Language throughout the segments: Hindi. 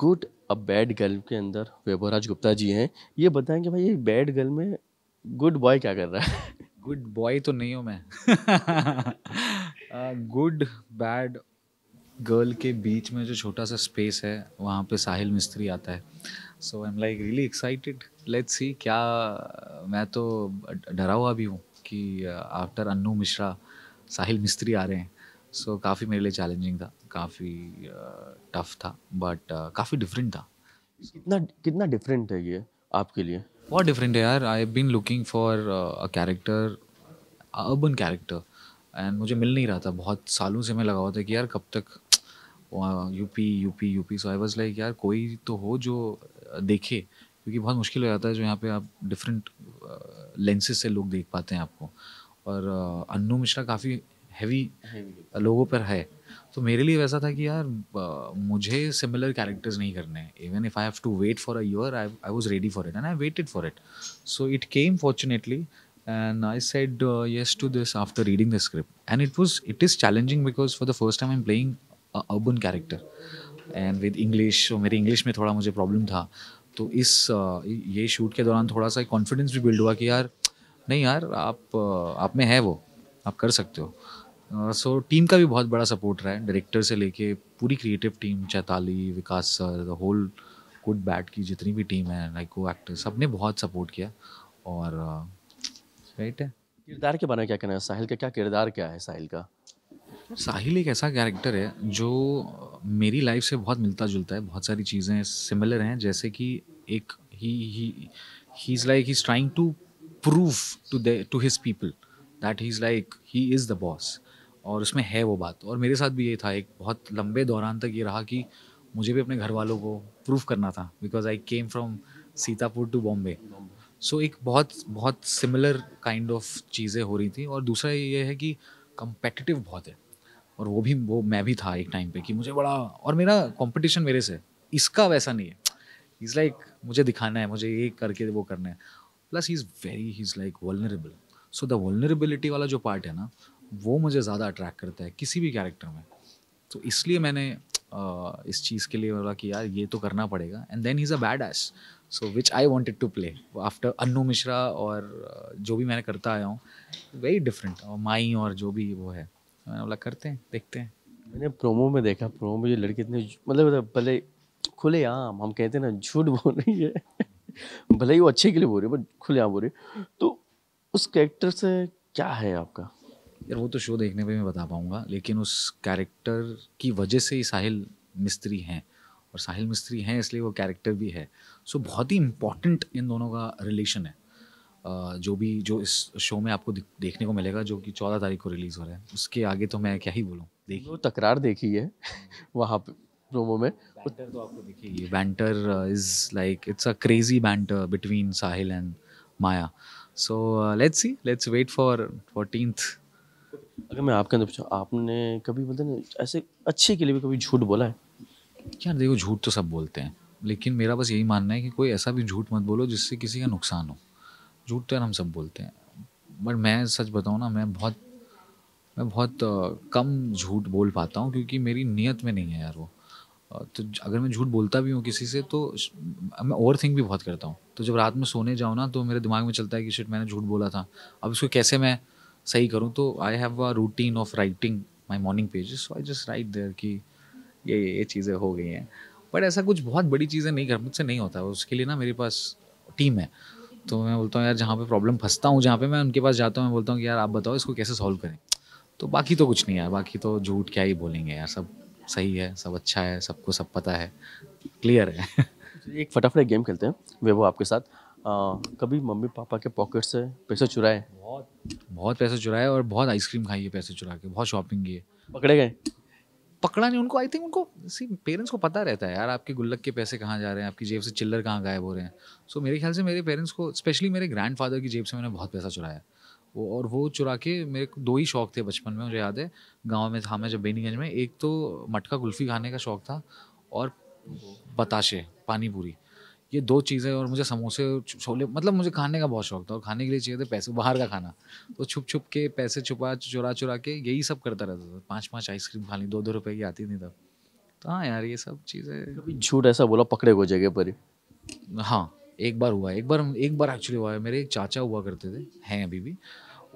गुड अ बैड गर्ल के अंदर वैभवराज गुप्ता जी हैं ये बताएं कि भाई ये बैड गर्ल में गुड बॉय क्या कर रहा है गुड बॉय तो नहीं हूँ मैं गुड बैड गर्ल के बीच में जो छोटा सा स्पेस है वहाँ पे साहिल मिस्त्री आता है so I am like really excited let's see क्या मैं तो डरा हुआ भी हूँ कि आफ्टर अन्नू मिश्रा साहिल मिस्त्री आ रहे हैं सो so, काफ़ी मेरे लिए चैलेंजिंग था काफ़ी टफ था बट काफ़ी डिफरेंट था कितना कितना डिफरेंट है ये आपके लिए बहुत डिफरेंट है यार I been looking for a character urban character and मुझे मिल नहीं रहा था बहुत सालों से मैं लगा हुआ था कि यार कब तक UP UP UP so I was like यार कोई तो हो जो देखे क्योंकि बहुत मुश्किल हो जाता है जो यहाँ पे आप डिफरेंट लेंसेज से लोग देख पाते हैं आपको और अनु अन्नू मिश्रा काफ़ी हैवी लोगों पर है तो मेरे लिए वैसा था कि यार मुझे सिमिलर कैरेक्टर्स नहीं करने even if I have to wait for a year I I was ready for it and I waited for it so it came fortunately and I said yes to this after reading the script and it was it is challenging because for the first time I am playing urban character and with English मेरी इंग्लिश में थोड़ा मुझे प्रॉब्लम था तो इस ये शूट के दौरान थोड़ा सा कॉन्फिडेंस भी बिल्ड हुआ कि यार नहीं यार आप, आप में है वो आप कर सकते हो सो टीम का भी बहुत बड़ा सपोर्ट रहा है डायरेक्टर से लेके पूरी creative team Chaitali Vikas sir the whole good bad की जितनी भी टीम है लाइक वो एक्टर सब ने बहुत सपोर्ट किया और राइट है किरदार के बारे में क्या कहना है साहिल का क्या किरदार क्या है साहिल का साहिल एक ऐसा कैरेक्टर है जो मेरी लाइफ से बहुत मिलता जुलता है बहुत सारी चीज़ें सिमिलर हैं जैसे कि एक ही he is like he is trying to prove to to his people that he is like he is the boss और उसमें है वो बात और मेरे साथ भी ये था एक बहुत लंबे दौरान तक ये रहा कि मुझे भी अपने घर वालों को प्रूफ करना था because I came from Sitapur to Bombay so एक बहुत बहुत सिमिलर काइंड ऑफ चीज़ें हो रही थी और दूसरा ये है कि कंपेटिटिव बहुत है और वो भी वो मैं भी था एक टाइम पे कि मुझे बड़ा और मेरा कंपटीशन मेरे से इसका वैसा नहीं है इज़ लाइक like, मुझे दिखाना है मुझे ये करके वो करना है plus he is very he is like vulnerable so the vulnerability वाला जो पार्ट है ना वो मुझे ज़्यादा अट्रैक्ट करता है किसी भी कैरेक्टर में तो इसलिए मैंने uh, इस चीज़ के लिए बोला कि यार ये तो करना पड़ेगा and then is a badass so which I wanted to play after Anu Mishra और जो भी मैंने करता आया हूँ वेरी डिफरेंट और माई और जो भी वो है तो मैंने बोला करते हैं देखते हैं मैंने प्रोमो में देखा प्रोमो में जो लड़के इतने मतलब, मतलब भले खुले आम हम कहते हैं ना झूठ बोल रही है भले ही वो अच्छे के लिए बोल रही है बट खुले आम बोल रही है तो उस कैरेक्टर से क्या है आपका यार वो तो शो देखने पे मैं बता पाऊँगा लेकिन उस कैरेक्टर की वजह से ही साहिल मिस्त्री हैं और साहिल मिस्त्री हैं इसलिए वो कैरेक्टर भी है सो so, बहुत ही इम्पॉर्टेंट इन दोनों का रिलेशन है Uh, जो भी जो इस शो में आपको देखने को मिलेगा जो कि चौदह तारीख को रिलीज़ हो रहा है उसके आगे तो मैं क्या ही बोलूँ देखिए वो तकरार देखी है वहाँ पे प्रोमो में बैंटर तो आपको देखिए banter is like it's a crazy banter between Sahil and Maya so let's see let's wait for fourteenth अगर मैं आपके अंदर पूछा आपने कभी मतलब ऐसे अच्छे के लिए भी कभी झूठ बोला है क्या देखो झूठ तो सब बोलते हैं लेकिन मेरा बस यही मानना है कि कोई ऐसा भी झूठ मत बोलो जिससे किसी का नुकसान हो झूठ तो यार हम सब बोलते हैं बट मैं सच बताऊँ ना मैं बहुत मैं बहुत कम झूठ बोल पाता हूँ क्योंकि मेरी नीयत में नहीं है यार वो तो अगर मैं झूठ बोलता भी हूँ किसी से तो मैं ओवर थिंक भी बहुत करता हूँ तो जब रात में सोने जाऊँ ना तो मेरे दिमाग में चलता है कि शिट मैंने झूठ बोला था अब इसको कैसे मैं सही करूँ तो I have a routine of writing my morning pages so I just write there कि ये ये, ये चीज़ें हो गई हैं बट ऐसा कुछ बहुत बड़ी चीज़ें नहीं कर मुझसे नहीं होता उसके लिए ना मेरे पास टीम है तो मैं बोलता हूँ यार जहाँ पे प्रॉब्लम फंसता हूँ जहाँ पे मैं उनके पास जाता हूँ मैं बोलता हूँ कि यार आप बताओ इसको कैसे सॉल्व करें तो बाकी तो कुछ नहीं यार बाकी तो झूठ क्या ही बोलेंगे यार सब सही है सब अच्छा है सबको सब पता है क्लियर है एक फटाफट गेम खेलते हैं वे वो आपके साथ कभी मम्मी पापा के पॉकेट से पैसे चुराए बहुत बहुत पैसे चुराए और बहुत आइसक्रीम खाई है पैसे चुरा के बहुत शॉपिंग की है पकड़े गए पकड़ा नहीं उनको आई थिंक उनको सी पेरेंट्स को पता रहता है यार आपके गुल्लक के पैसे कहाँ जा रहे हैं आपकी जेब से चिल्लर कहाँ गायब हो रहे हैं सो so, मेरे ख्याल से मेरे पेरेंट्स को स्पेशली मेरे ग्रैंड की जेब से मैंने बहुत पैसा चुराया वो और वो चुरा के मेरे दो ही शौक थे बचपन में मुझे याद है गाँव में था मैं जब बेनीगंज में एक तो मटका कुल्फ़ी खाने का शौक था और बताशे पानी पूरी ये दो चीज़ें और मुझे समोसे छोले मतलब मुझे खाने का बहुत शौक था और खाने के लिए चाहिए थे पैसे बाहर का खाना तो छुप छुप के पैसे छुपा चुरा चुरा के यही सब करता रहता था पाँच पाँच आइसक्रीम खानी दो दो रुपये की आती नहीं तब तो हाँ यार ये सब चीज़ें कभी झूठ ऐसा बोला पकड़े को जगह पर हाँ एक बार हुआ एक बार एक बार एक्चुअली हुआ है मेरे एक चाचा हुआ करते थे हैं अभी भी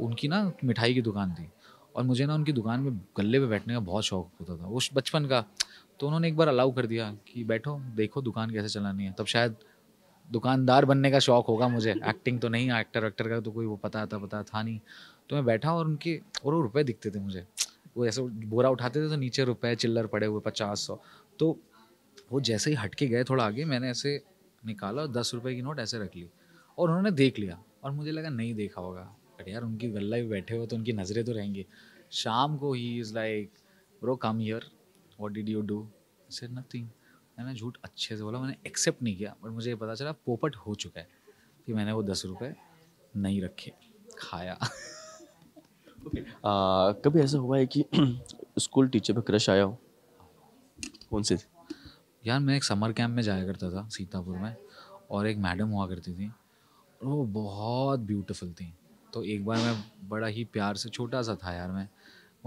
उनकी ना मिठाई की दुकान थी और मुझे ना उनकी दुकान में गले पे बैठने का बहुत शौक होता था उस बचपन का तो उन्होंने एक बार अलाउ कर दिया कि बैठो देखो दुकान कैसे चलानी है तब शायद दुकानदार बनने का शौक होगा मुझे एक्टिंग तो नहीं एक्टर वैक्टर का तो कोई वो पता था पता था नहीं तो मैं बैठा और उनके और वो रुपए दिखते थे मुझे वो ऐसे बोरा उठाते थे तो नीचे रुपए चिल्लर पड़े हुए पचास सौ तो वो जैसे ही हटके गए थोड़ा आगे मैंने ऐसे निकाला और दस रुपये की नोट ऐसे रख ली और उन्होंने देख लिया और मुझे लगा नहीं देखा होगा अरे यार उनकी गल्ला भी बैठे हुए तो उनकी नज़रें तो रहेंगी शाम को he is like bro come here what did you do sir nothing मैंने झूठ अच्छे से बोला मैंने एक्सेप्ट नहीं किया बट मुझे ये पता चला पोपट हो चुका है कि मैंने वो दस रुपये नहीं रखे खाया okay. आ, कभी ऐसा हुआ है कि स्कूल टीचर पे क्रश आया हो कौन से यार मैं एक समर कैंप में जाया करता था सीतापुर में और एक मैडम हुआ करती थी और वो बहुत ब्यूटीफुल थी तो एक बार मैं बड़ा ही प्यार से छोटा सा था यार मैं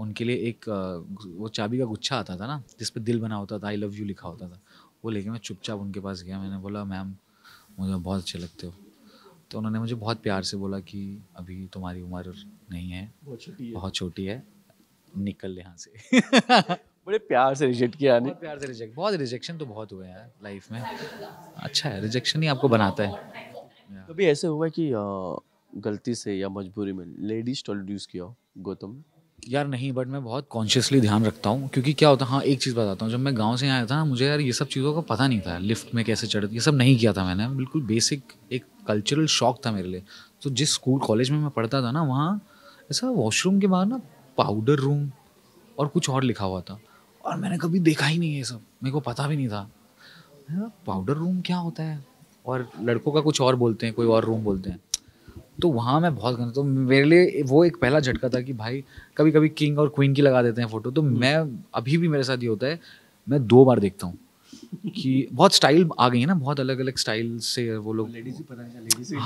उनके लिए एक वो चाबी का गुच्छा आता था ना जिस पर दिल बना होता था आई लव यू लिखा होता था वो लेके मैं चुपचाप उनके पास गया मैंने बोला मैम मुझे बहुत अच्छे लगते हो तो उन्होंने मुझे बहुत प्यार से बोला कि अभी तुम्हारी उम्र नहीं है बहुत छोटी है है निकल यहाँ से बड़े प्यार से रिजेक्ट किया ने प्यार से रिजेक्ट बहुत रिजेक्शन तो बहुत हुए हैं लाइफ में अच्छा है रिजेक्शन ही आपको बनाता है कभी ऐसे हुआ कि गलती से या मजबूरी में लेडीज टॉलीड्यूस किया गौतम यार नहीं बट मैं बहुत कॉन्शियसली ध्यान रखता हूँ क्योंकि क्या होता है हाँ एक चीज़ बताता हूँ जब मैं गांव से आया था ना मुझे यार ये सब चीज़ों का पता नहीं था लिफ्ट में कैसे चढ़ ये सब नहीं किया था मैंने बिल्कुल बेसिक एक कल्चरल शौक था मेरे लिए तो जिस स्कूल कॉलेज में मैं पढ़ता था ना वहाँ ऐसा वॉशरूम के बाहर ना पाउडर रूम और कुछ और लिखा हुआ था और मैंने कभी देखा ही नहीं ये सब मेरे को पता भी नहीं था पाउडर रूम क्या होता है और लड़कों का कुछ और बोलते हैं कोई और रूम बोलते हैं तो वहाँ मैं बहुत गंदा तो मेरे लिए वो एक पहला झटका था कि भाई कभी कभी किंग और क्वीन की लगा देते हैं फ़ोटो तो हम्म। मैं अभी भी मेरे साथ ये होता है मैं दो बार देखता हूँ कि बहुत स्टाइल आ गई है ना बहुत अलग अलग स्टाइल से वो लोग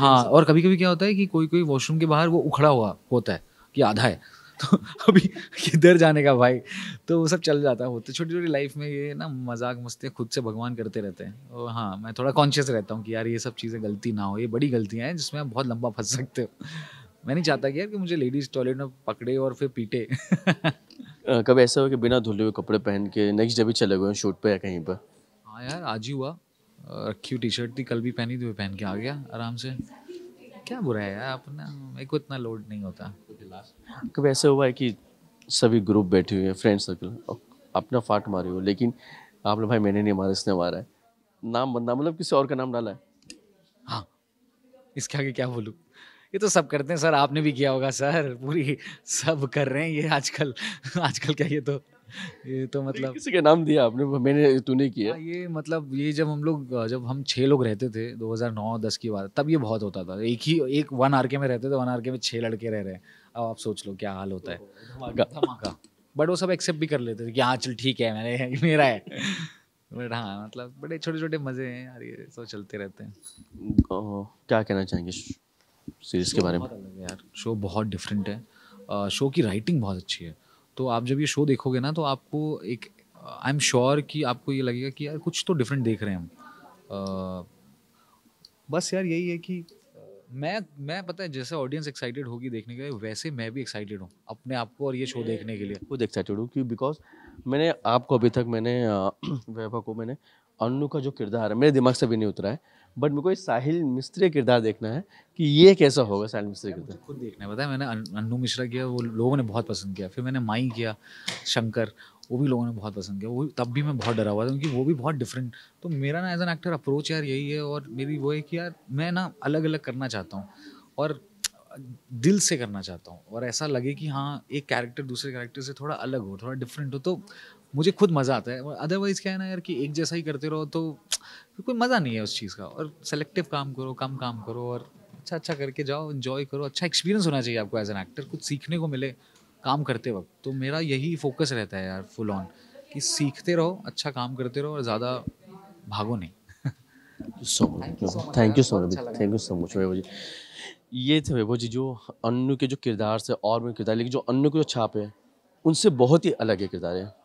हाँ और कभी कभी क्या होता है कि कोई कोई वॉशरूम के बाहर वो उखड़ा हुआ होता है कि आधा है तो अभी किधर जाने का भाई तो वो सब चल जाता है तो छोटी छोटी लाइफ में ये ना मजाक मस्ती खुद से भगवान करते रहते हैं और हाँ मैं थोड़ा कॉन्शियस रहता हूँ कि यार ये सब चीज़ें गलती ना हो ये बड़ी गलतियाँ हैं जिसमें आप बहुत लंबा फंस सकते हो मैं नहीं चाहता कि यार कि मुझे लेडीज टॉयलेट में पकड़े और फिर पीटे कभी ऐसा हो कि बिना धुले हुए कपड़े पहन के नेक्स्ट डे भी चले गए शूट पे या कहीं पर हाँ यार आज ही हुआ रखी हुई टी शर्ट थी कल भी पहनी थी पहन के आ गया आराम से क्या बुरा है यार अपना मेरे को इतना लोड नहीं होता कभी ऐसा हुआ है कि सभी ग्रुप बैठे हुए हैं फ्रेंड सर्कल अपना फाट मारे हो लेकिन आप लोग भाई मैंने नहीं मारा इसने मारा है नाम बंदा मतलब किसी और का नाम डाला है हाँ इसके आगे क्या बोलूँ ये तो सब करते हैं सर आपने भी किया होगा सर पूरी सब कर रहे हैं ये आजकल आजकल क्या ये तो ये तो मतलब किसी का नाम दिया आपने मैंने तूने किया हाँ, ये मतलब ये जब हम लोग जब हम छः लोग रहते थे 2009 10 की बात तब ये बहुत होता था एक ही एक वन आर के में रहते थे वन आर के में छः लड़के रह रहे हैं अब आप सोच लो क्या हाल होता है बट वो सब एक्सेप्ट भी कर लेते थे कि हाँ चल ठीक है मैंने मेरा है बट हाँ मतलब बड़े छोटे छोटे मज़े हैं यार ये सब चलते रहते हैं क्या कहना चाहेंगे सीरीज के बारे में यार शो बहुत डिफरेंट है शो की राइटिंग बहुत अच्छी है तो आप जब ये शो देखोगे ना तो आपको एक आई एम श्योर कि आपको ये लगेगा कि यार कुछ तो डिफरेंट देख रहे हैं हम बस यार यही है कि मैं मैं पता है जैसे ऑडियंस एक्साइटेड होगी देखने के लिए वैसे मैं भी एक्साइटेड हूँ अपने आप को और ये शो देखने के लिए खुद एक्साइटेड हूँ क्यों बिकॉज मैंने आपको अभी तक मैंने वैभव को मैंने अन्नू का जो किरदार है मेरे दिमाग से भी नहीं उतरा है बट मेरे को ये साहिल मिस्त्री किरदार देखना है कि ये कैसा होगा साहिल मिस्त्री किरदार खुद देखना है पता है मैंने अन्नू मिश्रा किया वो लोगों ने बहुत पसंद किया फिर मैंने माई किया शंकर वो भी लोगों ने बहुत पसंद किया वो तब भी मैं बहुत डरा हुआ था क्योंकि वो भी बहुत डिफरेंट तो मेरा ना एज एन एक्टर अप्रोच यार यही है और मेरी वो है कि यार मैं ना अलग अलग करना चाहता हूँ और दिल से करना चाहता हूँ और ऐसा लगे कि हाँ एक कैरेक्टर दूसरे कैरेक्टर से थोड़ा अलग हो थोड़ा डिफरेंट हो तो मुझे खुद मज़ा आता है अदरवाइज़ क्या है ना यार कि एक जैसा ही करते रहो तो कोई मज़ा नहीं है उस चीज़ का और सेलेक्टिव काम करो कम काम करो और अच्छा अच्छा करके जाओ इन्जॉय करो अच्छा एक्सपीरियंस होना चाहिए आपको एज एन एक्टर कुछ सीखने को मिले काम करते वक्त तो मेरा यही फोकस रहता है यार फुल ऑन कि सीखते रहो अच्छा काम करते रहो और ज़्यादा भागो नहीं so thank you so much thank you so much Vaibhav ji ये थे वैभव जी जो अन्नू के जो किरदार से और भी किरदार लेकिन जो अन्नू के जो छाप है उनसे बहुत ही अलग है किरदार है